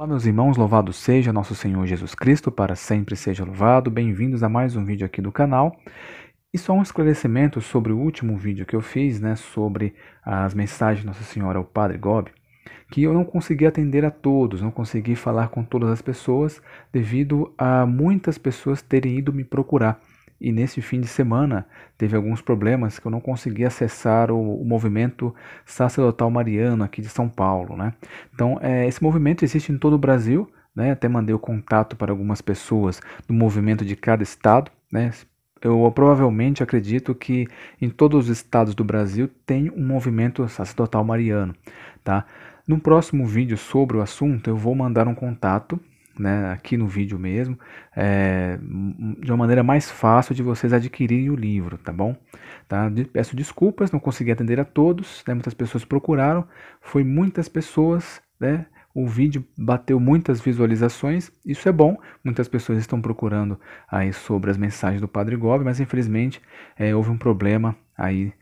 Olá meus irmãos, louvado seja nosso Senhor Jesus Cristo, para sempre seja louvado. Bem-vindos a mais um vídeo aqui do canal. E só um esclarecimento sobre o último vídeo que eu fiz, né, sobre as mensagens de Nossa Senhora ao Padre Gobi, que eu não consegui atender a todos, não consegui falar com todas as pessoas, devido a muitas pessoas terem ido me procurar e nesse fim de semana teve alguns problemas que eu não consegui acessar o, o movimento sacerdotal mariano aqui de São Paulo. Né? Então, é, esse movimento existe em todo o Brasil, né? até mandei o contato para algumas pessoas do movimento de cada estado. Né? Eu provavelmente acredito que em todos os estados do Brasil tem um movimento sacerdotal mariano. Tá? No próximo vídeo sobre o assunto, eu vou mandar um contato né, aqui no vídeo mesmo, é, de uma maneira mais fácil de vocês adquirirem o livro, tá bom? Tá? Peço desculpas, não consegui atender a todos, né, muitas pessoas procuraram, foi muitas pessoas, né? o vídeo bateu muitas visualizações, isso é bom, muitas pessoas estão procurando aí sobre as mensagens do Padre Gob, mas infelizmente é, houve um problema aí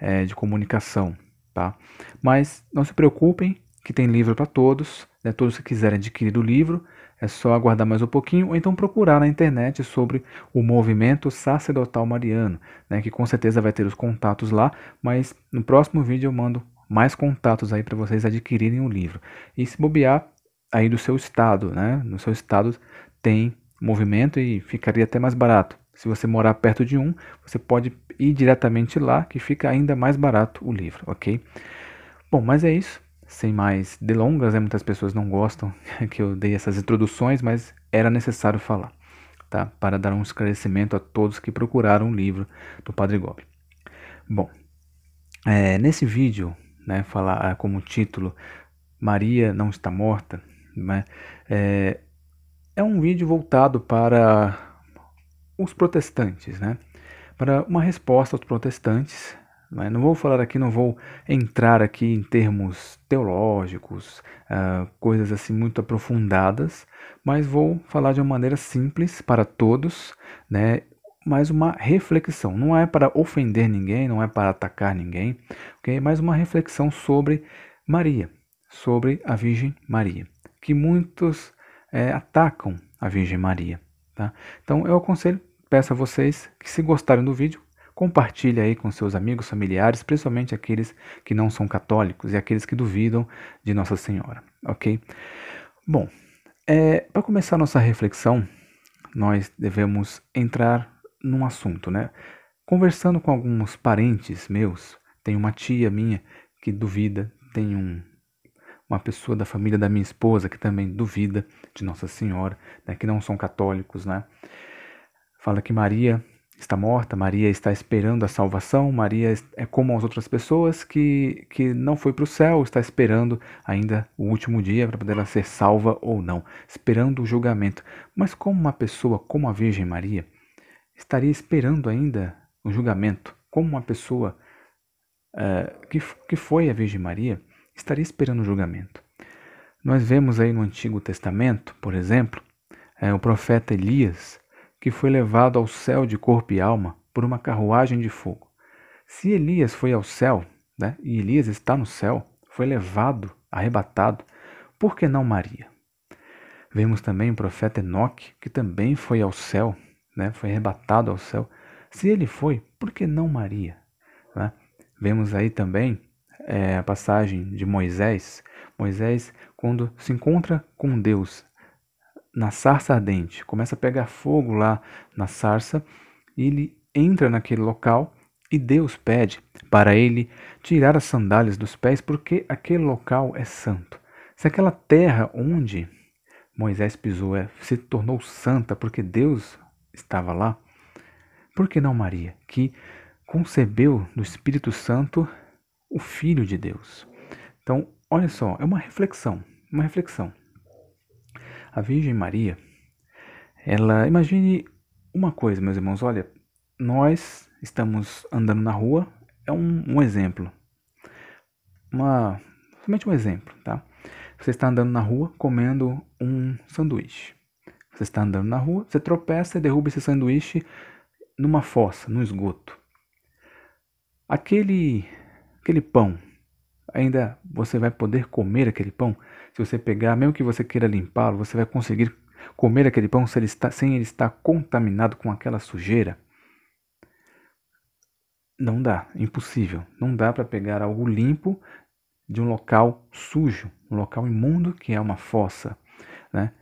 é, de comunicação, tá? Mas não se preocupem, que tem livro para todos, né, todos que quiserem adquirir o livro, é só aguardar mais um pouquinho ou então procurar na internet sobre o movimento sacerdotal mariano, né, que com certeza vai ter os contatos lá, mas no próximo vídeo eu mando mais contatos aí para vocês adquirirem o livro. E se bobear aí do seu estado, né? No seu estado tem movimento e ficaria até mais barato. Se você morar perto de um, você pode ir diretamente lá, que fica ainda mais barato o livro, ok? Bom, mas é isso. Sem mais delongas, né? muitas pessoas não gostam que eu dei essas introduções, mas era necessário falar, tá? Para dar um esclarecimento a todos que procuraram o livro do Padre Gobi. Bom, é, nesse vídeo, né, falar ah, como título Maria não está morta, né, é, é um vídeo voltado para os protestantes, né? Para uma resposta aos protestantes né? Não vou falar aqui, não vou entrar aqui em termos teológicos, ah, coisas assim muito aprofundadas, mas vou falar de uma maneira simples para todos, né? mais uma reflexão. Não é para ofender ninguém, não é para atacar ninguém, ok? É mais uma reflexão sobre Maria, sobre a Virgem Maria, que muitos é, atacam a Virgem Maria. Tá? Então eu aconselho, peço a vocês que se gostarem do vídeo, Compartilhe aí com seus amigos, familiares, principalmente aqueles que não são católicos e aqueles que duvidam de Nossa Senhora, ok? Bom, é, para começar nossa reflexão, nós devemos entrar num assunto, né? Conversando com alguns parentes meus, tem uma tia minha que duvida, tem um, uma pessoa da família da minha esposa que também duvida de Nossa Senhora, né, que não são católicos, né? Fala que Maria está morta, Maria está esperando a salvação, Maria é como as outras pessoas que, que não foi para o céu, está esperando ainda o último dia para poder ela ser salva ou não, esperando o julgamento. Mas como uma pessoa como a Virgem Maria estaria esperando ainda o julgamento? Como uma pessoa uh, que, que foi a Virgem Maria estaria esperando o julgamento? Nós vemos aí no Antigo Testamento, por exemplo, é, o profeta Elias que foi levado ao céu de corpo e alma por uma carruagem de fogo. Se Elias foi ao céu, né, e Elias está no céu, foi levado, arrebatado, por que não Maria? Vemos também o profeta Enoque, que também foi ao céu, né, foi arrebatado ao céu. Se ele foi, por que não Maria? Né? Vemos aí também é, a passagem de Moisés. Moisés, quando se encontra com Deus na sarça ardente, começa a pegar fogo lá na sarça, ele entra naquele local e Deus pede para ele tirar as sandálias dos pés, porque aquele local é santo. Se aquela terra onde Moisés pisou é, se tornou santa porque Deus estava lá, por que não Maria, que concebeu do Espírito Santo o Filho de Deus? Então, olha só, é uma reflexão, uma reflexão. A Virgem Maria, ela. Imagine uma coisa, meus irmãos, olha, nós estamos andando na rua, é um, um exemplo. Uma, somente um exemplo, tá? Você está andando na rua comendo um sanduíche. Você está andando na rua, você tropeça e derruba esse sanduíche numa fossa, no esgoto. Aquele, aquele pão, ainda você vai poder comer aquele pão? Se você pegar, mesmo que você queira limpá-lo, você vai conseguir comer aquele pão sem ele estar, sem ele estar contaminado com aquela sujeira? Não dá, impossível. Não dá para pegar algo limpo de um local sujo, um local imundo que é uma fossa, né?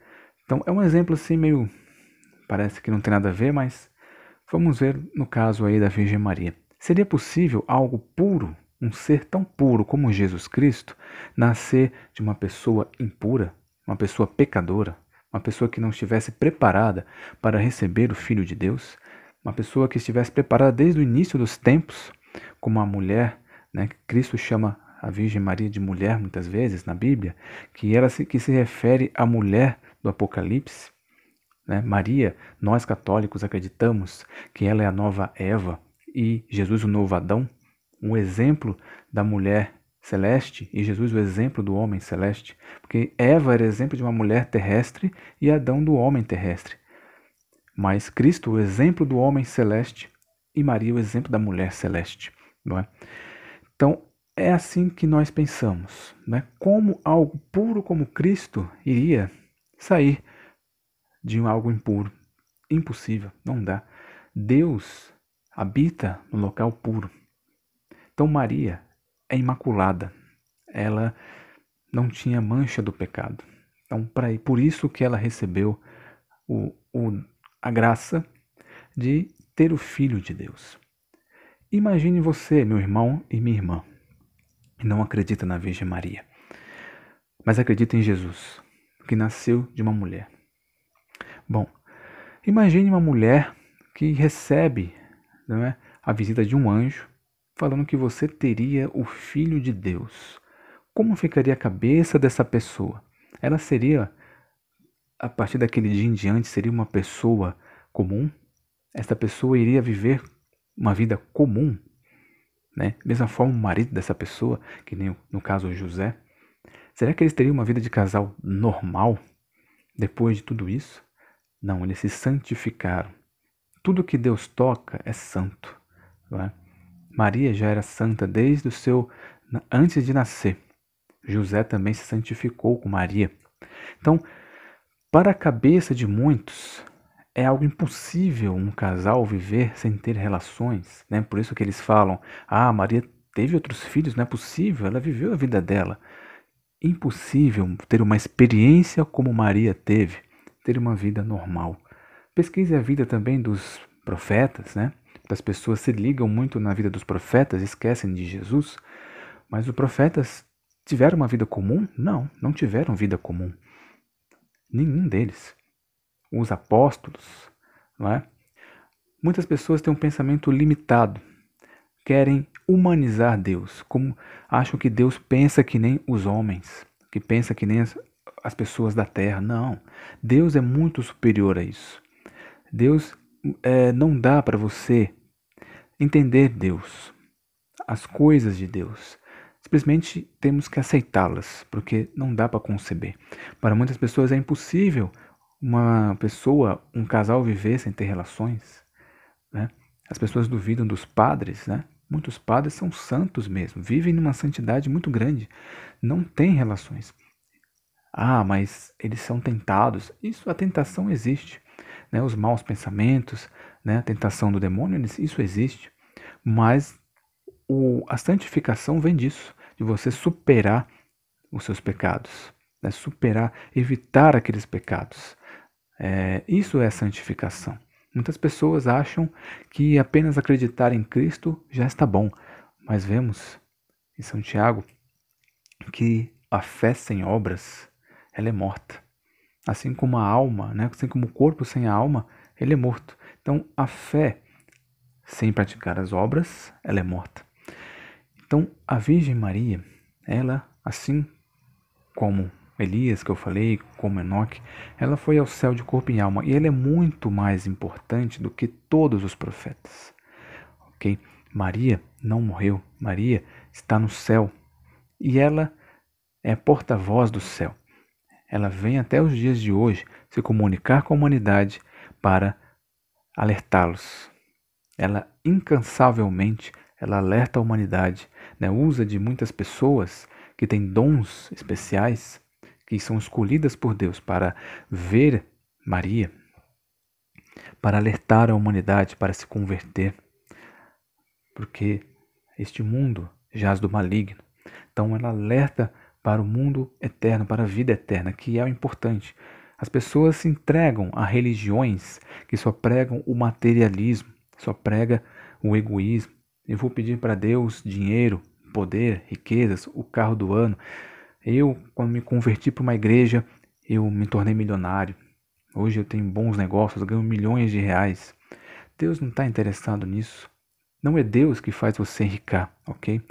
Então é um exemplo assim meio parece que não tem nada a ver, mas vamos ver no caso aí da Virgem Maria. Seria possível algo puro um ser tão puro como Jesus Cristo nascer de uma pessoa impura, uma pessoa pecadora, uma pessoa que não estivesse preparada para receber o Filho de Deus, uma pessoa que estivesse preparada desde o início dos tempos, como a mulher, né, que Cristo chama a Virgem Maria de mulher muitas vezes na Bíblia, que ela se, que se refere à mulher do Apocalipse. Né? Maria, nós católicos acreditamos que ela é a nova Eva e Jesus o novo Adão um exemplo da mulher celeste e Jesus o exemplo do homem celeste, porque Eva era exemplo de uma mulher terrestre e Adão do homem terrestre. Mas Cristo o exemplo do homem celeste e Maria o exemplo da mulher celeste, não é? Então, é assim que nós pensamos, né? Como algo puro como Cristo iria sair de algo impuro? Impossível, não dá. Deus habita no local puro. Então Maria é imaculada. Ela não tinha mancha do pecado. Então, pra, por isso que ela recebeu o, o, a graça de ter o Filho de Deus. Imagine você, meu irmão e minha irmã, que não acredita na Virgem Maria, mas acredita em Jesus, que nasceu de uma mulher. Bom, imagine uma mulher que recebe não é, a visita de um anjo falando que você teria o Filho de Deus. Como ficaria a cabeça dessa pessoa? Ela seria, a partir daquele dia em diante, seria uma pessoa comum? Esta pessoa iria viver uma vida comum? Né? Mesma forma, o marido dessa pessoa, que nem no caso José, será que eles teriam uma vida de casal normal depois de tudo isso? Não, eles se santificaram. Tudo que Deus toca é santo. Não é? Maria já era santa desde o seu antes de nascer. José também se santificou com Maria. Então, para a cabeça de muitos, é algo impossível um casal viver sem ter relações, né? Por isso que eles falam: "Ah, Maria teve outros filhos, não é possível, ela viveu a vida dela". Impossível ter uma experiência como Maria teve, ter uma vida normal. Pesquise a vida também dos profetas, né? das pessoas se ligam muito na vida dos profetas, esquecem de Jesus. Mas os profetas tiveram uma vida comum? Não, não tiveram vida comum. Nenhum deles. Os apóstolos, não é? Muitas pessoas têm um pensamento limitado. Querem humanizar Deus, como acham que Deus pensa que nem os homens, que pensa que nem as, as pessoas da terra. Não. Deus é muito superior a isso. Deus é, não dá para você entender Deus, as coisas de Deus. Simplesmente temos que aceitá-las, porque não dá para conceber. Para muitas pessoas é impossível uma pessoa, um casal viver sem ter relações. Né? As pessoas duvidam dos padres, né? Muitos padres são santos mesmo, vivem numa santidade muito grande, não têm relações. Ah, mas eles são tentados. Isso, a tentação existe. Né? Os maus pensamentos, né? a tentação do demônio, isso existe, mas o, a santificação vem disso, de você superar os seus pecados, né? superar, evitar aqueles pecados. É, isso é santificação. Muitas pessoas acham que apenas acreditar em Cristo já está bom, mas vemos em São Tiago que a fé sem obras ela é morta. Assim como a alma, né? assim como o corpo sem a alma, ele é morto. Então, a fé sem praticar as obras, ela é morta. Então, a Virgem Maria, ela, assim como Elias, que eu falei, como Enoque, ela foi ao céu de corpo e alma. E ela é muito mais importante do que todos os profetas. Ok? Maria não morreu. Maria está no céu. E ela é porta-voz do céu. Ela vem até os dias de hoje se comunicar com a humanidade para alertá-los. Ela incansavelmente ela alerta a humanidade, né? usa de muitas pessoas que têm dons especiais, que são escolhidas por Deus para ver Maria, para alertar a humanidade para se converter, porque este mundo jaz do maligno. Então ela alerta para o mundo eterno, para a vida eterna, que é o importante. As pessoas se entregam a religiões que só pregam o materialismo, só prega o egoísmo. Eu vou pedir para Deus dinheiro, poder, riquezas, o carro do ano. Eu, quando me converti para uma igreja, eu me tornei milionário. Hoje eu tenho bons negócios, ganho milhões de reais. Deus não está interessado nisso. Não é Deus que faz você ricar, ok?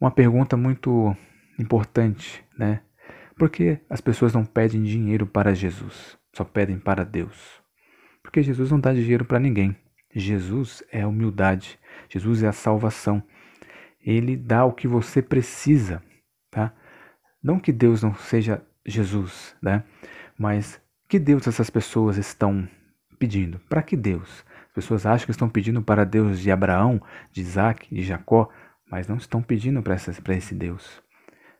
Uma pergunta muito importante, né? Porque as pessoas não pedem dinheiro para Jesus, só pedem para Deus. Porque Jesus não dá dinheiro para ninguém. Jesus é a humildade, Jesus é a salvação. Ele dá o que você precisa, tá? Não que Deus não seja Jesus, né? Mas que Deus essas pessoas estão pedindo? Para que Deus? As pessoas acham que estão pedindo para Deus de Abraão, de Isaac, de Jacó, mas não estão pedindo para esse Deus.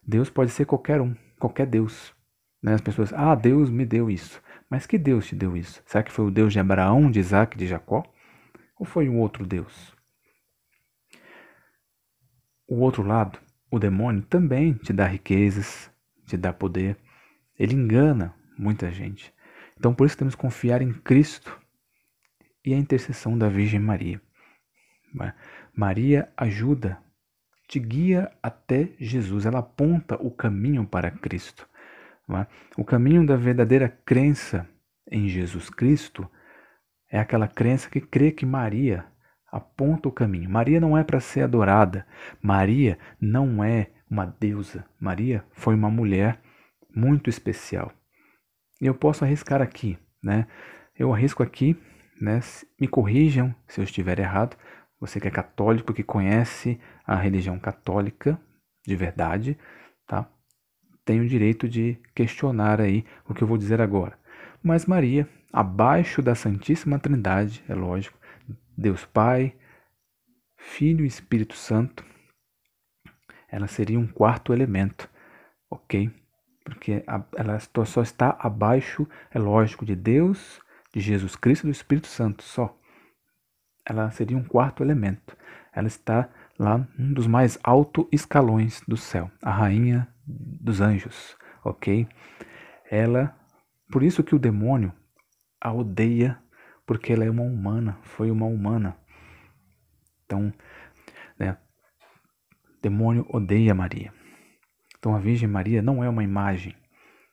Deus pode ser qualquer um qualquer Deus. Né? As pessoas, ah, Deus me deu isso. Mas que Deus te deu isso? Será que foi o Deus de Abraão, de Isaac, de Jacó? Ou foi um outro Deus? O outro lado, o demônio, também te dá riquezas, te dá poder. Ele engana muita gente. Então por isso temos que confiar em Cristo e a intercessão da Virgem Maria. Né? Maria ajuda te guia até Jesus, ela aponta o caminho para Cristo. É? O caminho da verdadeira crença em Jesus Cristo é aquela crença que crê que Maria aponta o caminho. Maria não é para ser adorada, Maria não é uma deusa, Maria foi uma mulher muito especial. E eu posso arriscar aqui, né? Eu arrisco aqui, né? Me corrijam se eu estiver errado. Você que é católico, que conhece a religião católica de verdade, tá? Tem o direito de questionar aí o que eu vou dizer agora. Mas Maria, abaixo da Santíssima Trindade, é lógico, Deus Pai, Filho e Espírito Santo, ela seria um quarto elemento, ok? Porque ela só está abaixo, é lógico, de Deus, de Jesus Cristo e do Espírito Santo só. Ela seria um quarto elemento. Ela está lá um dos mais altos escalões do céu, a rainha dos anjos, ok? Ela, por isso que o demônio a odeia, porque ela é uma humana, foi uma humana. Então, né, demônio odeia Maria. Então a Virgem Maria não é uma imagem.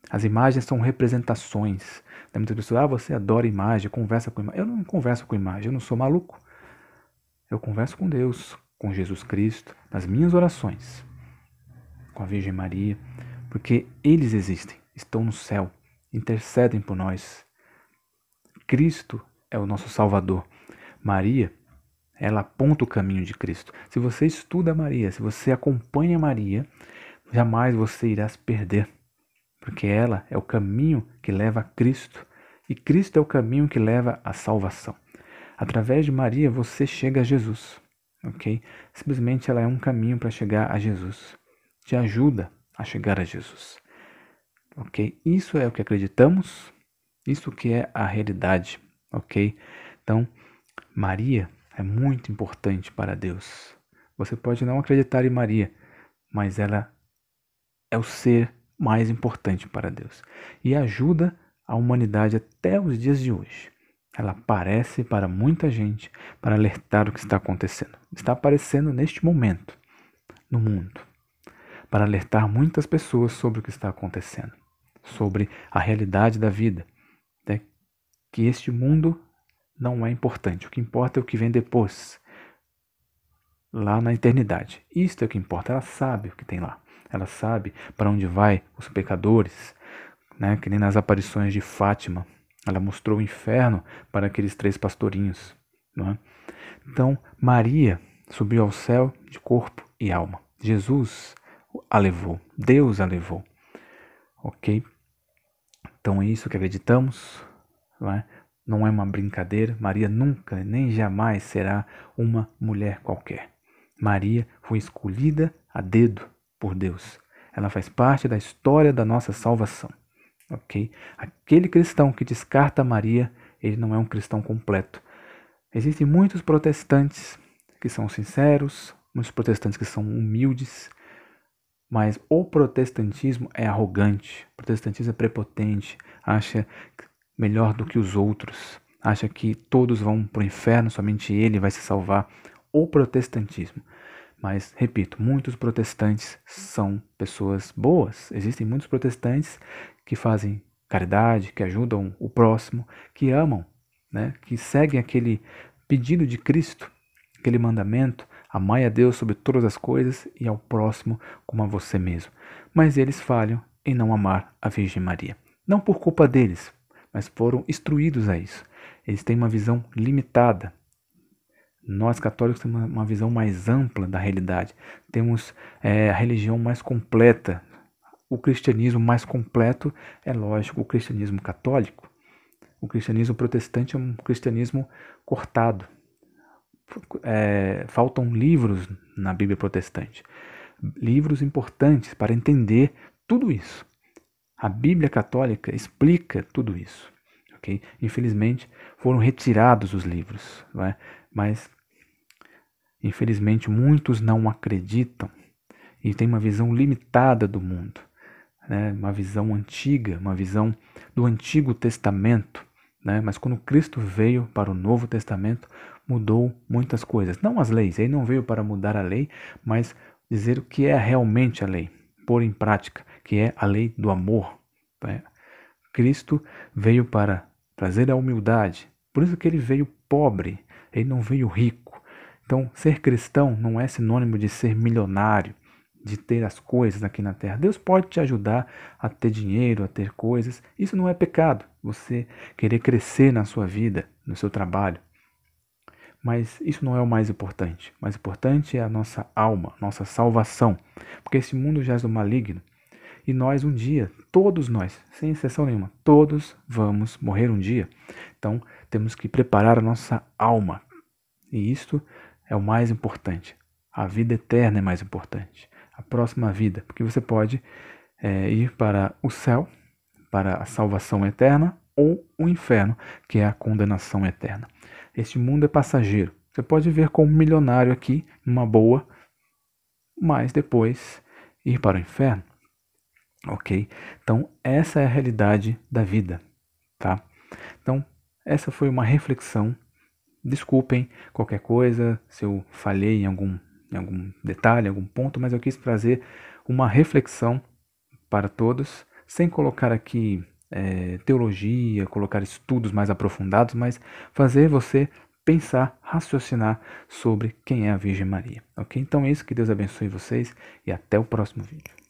As imagens são representações. Tem né, muitas pessoas, ah, você adora imagem, conversa com imagem. Eu não converso com imagem, eu não sou maluco. Eu converso com Deus, com Jesus Cristo, nas minhas orações, com a Virgem Maria, porque eles existem, estão no céu, intercedem por nós. Cristo é o nosso Salvador. Maria, ela aponta o caminho de Cristo. Se você estuda Maria, se você acompanha Maria, jamais você irá se perder, porque ela é o caminho que leva a Cristo e Cristo é o caminho que leva à salvação. Através de Maria você chega a Jesus ok? Simplesmente ela é um caminho para chegar a Jesus. Te ajuda a chegar a Jesus, ok? Isso é o que acreditamos, isso que é a realidade, ok? Então, Maria é muito importante para Deus. Você pode não acreditar em Maria, mas ela é o ser mais importante para Deus e ajuda a humanidade até os dias de hoje. Ela aparece para muita gente para alertar o que está acontecendo. Está aparecendo neste momento no mundo para alertar muitas pessoas sobre o que está acontecendo, sobre a realidade da vida, né? que este mundo não é importante. O que importa é o que vem depois, lá na eternidade. Isto é o que importa. Ela sabe o que tem lá. Ela sabe para onde vai os pecadores, né? que nem nas aparições de Fátima ela mostrou o inferno para aqueles três pastorinhos. É? Então, Maria subiu ao céu de corpo e alma. Jesus a levou, Deus a levou. Ok? Então é isso que acreditamos. Não é? não é uma brincadeira. Maria nunca nem jamais será uma mulher qualquer. Maria foi escolhida a dedo por Deus. Ela faz parte da história da nossa salvação. Ok? Aquele cristão que descarta Maria, ele não é um cristão completo. Existem muitos protestantes que são sinceros, muitos protestantes que são humildes, mas o protestantismo é arrogante, o protestantismo é prepotente, acha melhor do que os outros, acha que todos vão para o inferno, somente ele vai se salvar. O protestantismo. Mas, repito, muitos protestantes são pessoas boas. Existem muitos protestantes que fazem caridade, que ajudam o próximo, que amam, né? que seguem aquele pedido de Cristo, aquele mandamento, amai a Deus sobre todas as coisas e ao próximo como a você mesmo. Mas eles falham em não amar a Virgem Maria. Não por culpa deles, mas foram instruídos a isso. Eles têm uma visão limitada. Nós católicos temos uma visão mais ampla da realidade, temos é, a religião mais completa, o cristianismo mais completo é, lógico, o cristianismo católico. O cristianismo protestante é um cristianismo cortado. É, faltam livros na Bíblia protestante, livros importantes para entender tudo isso. A Bíblia católica explica tudo isso. Okay? Infelizmente, foram retirados os livros, é? mas infelizmente muitos não acreditam e têm uma visão limitada do mundo né, uma visão antiga, uma visão do Antigo Testamento. Né? Mas quando Cristo veio para o Novo Testamento, mudou muitas coisas. Não as leis, ele não veio para mudar a lei, mas dizer o que é realmente a lei, pôr em prática, que é a lei do amor. Né? Cristo veio para trazer a humildade, por isso que ele veio pobre, ele não veio rico. Então, ser cristão não é sinônimo de ser milionário, de ter as coisas aqui na terra. Deus pode te ajudar a ter dinheiro, a ter coisas. Isso não é pecado. Você querer crescer na sua vida, no seu trabalho. Mas isso não é o mais importante. O mais importante é a nossa alma, nossa salvação. Porque esse mundo já é do maligno. E nós um dia, todos nós, sem exceção nenhuma, todos vamos morrer um dia. Então, temos que preparar a nossa alma. E isto é o mais importante. A vida eterna é mais importante a próxima vida, porque você pode é, ir para o céu, para a salvação eterna, ou o inferno, que é a condenação eterna. Este mundo é passageiro. Você pode ver como um milionário aqui, numa boa, mas depois ir para o inferno. Ok? Então, essa é a realidade da vida, tá? Então, essa foi uma reflexão. Desculpem qualquer coisa, se eu falhei em algum em algum detalhe, em algum ponto, mas eu quis trazer uma reflexão para todos, sem colocar aqui é, teologia, colocar estudos mais aprofundados, mas fazer você pensar, raciocinar sobre quem é a Virgem Maria. Ok? Então é isso, que Deus abençoe vocês e até o próximo vídeo.